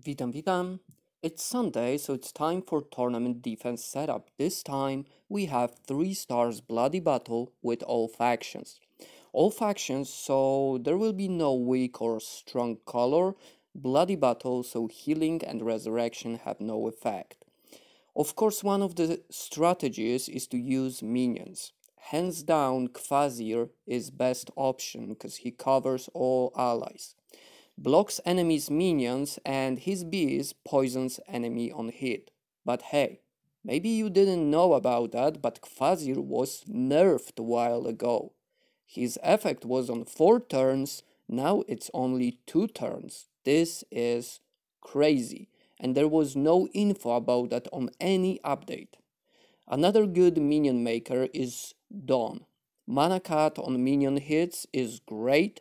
Witam, witam. It's Sunday, so it's time for tournament defense setup. This time, we have 3 stars bloody battle with all factions. All factions, so there will be no weak or strong color. Bloody battle, so healing and resurrection have no effect. Of course, one of the strategies is to use minions. Hands down, Kvazir is best option because he covers all allies blocks enemy's minions and his bees poisons enemy on hit. But hey, maybe you didn't know about that but Kvazir was nerfed a while ago. His effect was on 4 turns, now it's only 2 turns. This is crazy and there was no info about that on any update. Another good minion maker is Dawn. Mana cut on minion hits is great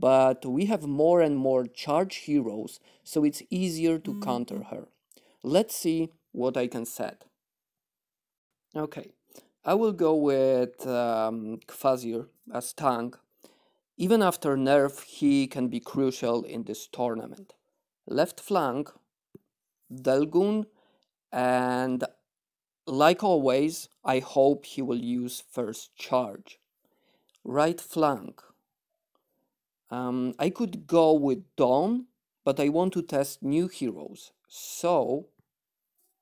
but we have more and more charge heroes, so it's easier to mm. counter her. Let's see what I can set. Okay, I will go with um, Kvazir as tank. Even after nerf, he can be crucial in this tournament. Left flank, Delgun, and like always, I hope he will use first charge. Right flank, um, I could go with Dawn, but I want to test new heroes. So,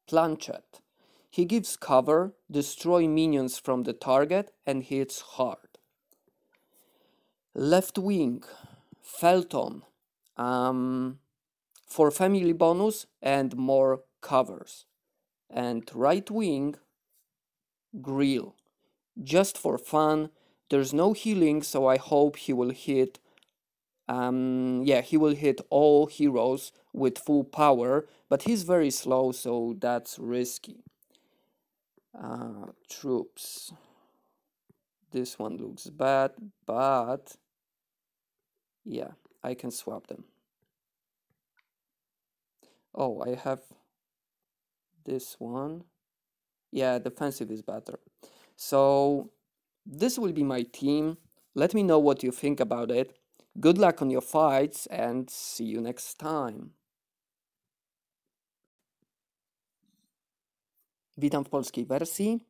Planchet. He gives cover, destroy minions from the target, and hits hard. Left wing, Felton. Um, for family bonus and more covers. And right wing, Grill. Just for fun, there's no healing, so I hope he will hit um, yeah, he will hit all heroes with full power, but he's very slow, so that's risky. Uh, troops. This one looks bad, but yeah, I can swap them. Oh, I have this one. Yeah, defensive is better. So this will be my team. Let me know what you think about it. Good luck on your fights and see you next time. Witam w polskiej wersji.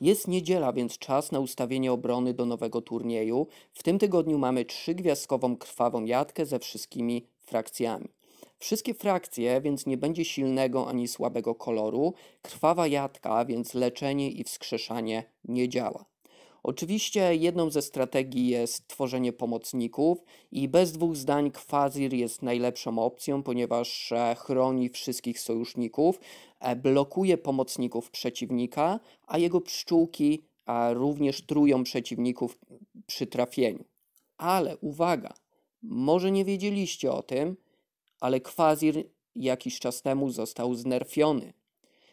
Jest niedziela, więc czas na ustawienie obrony do nowego turnieju. W tym tygodniu mamy trzygwiazdkową krwawą jatkę ze wszystkimi frakcjami. Wszystkie frakcje, więc nie będzie silnego ani słabego koloru. Krwawa jatka, więc leczenie i wskrzeszanie nie działa. Oczywiście jedną ze strategii jest tworzenie pomocników i bez dwóch zdań Kwazir jest najlepszą opcją, ponieważ e, chroni wszystkich sojuszników, e, blokuje pomocników przeciwnika, a jego pszczółki e, również trują przeciwników przy trafieniu. Ale uwaga, może nie wiedzieliście o tym, ale Kwazir jakiś czas temu został znerfiony.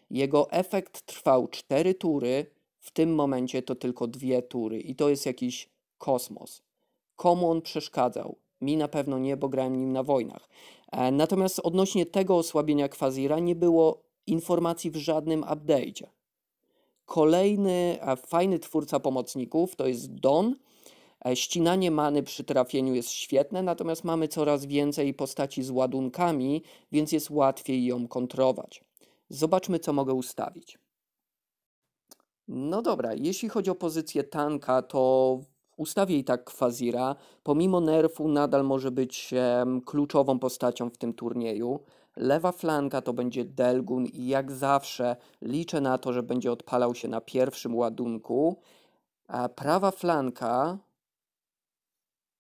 Jego efekt trwał 4 tury, w tym momencie to tylko dwie tury i to jest jakiś kosmos. Komu on przeszkadzał? Mi na pewno nie, bo grałem nim na wojnach. E, natomiast odnośnie tego osłabienia Kwazira nie było informacji w żadnym update'cie. Kolejny fajny twórca pomocników to jest Don. E, ścinanie many przy trafieniu jest świetne, natomiast mamy coraz więcej postaci z ładunkami, więc jest łatwiej ją kontrować. Zobaczmy, co mogę ustawić. No dobra, jeśli chodzi o pozycję tanka, to ustawię i tak Kwazira. Pomimo nerfu nadal może być kluczową postacią w tym turnieju. Lewa flanka to będzie Delgun i jak zawsze liczę na to, że będzie odpalał się na pierwszym ładunku. A prawa flanka...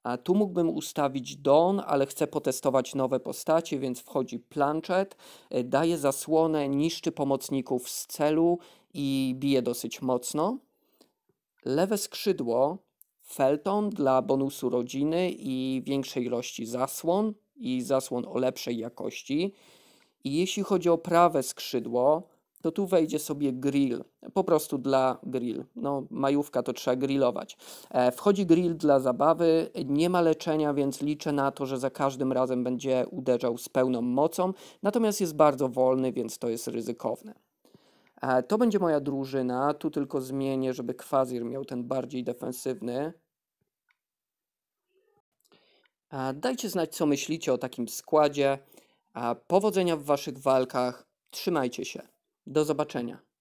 A tu mógłbym ustawić Don, ale chcę potestować nowe postacie, więc wchodzi planchet, daje zasłonę, niszczy pomocników z celu i bije dosyć mocno. Lewe skrzydło Felton dla bonusu rodziny i większej ilości zasłon i zasłon o lepszej jakości. I jeśli chodzi o prawe skrzydło, to tu wejdzie sobie grill, po prostu dla grill. No, majówka to trzeba grillować. E, wchodzi grill dla zabawy, nie ma leczenia, więc liczę na to, że za każdym razem będzie uderzał z pełną mocą, natomiast jest bardzo wolny, więc to jest ryzykowne. E, to będzie moja drużyna. Tu tylko zmienię, żeby Kwazir miał ten bardziej defensywny. E, dajcie znać, co myślicie o takim składzie. E, powodzenia w Waszych walkach. Trzymajcie się. Do zobaczenia.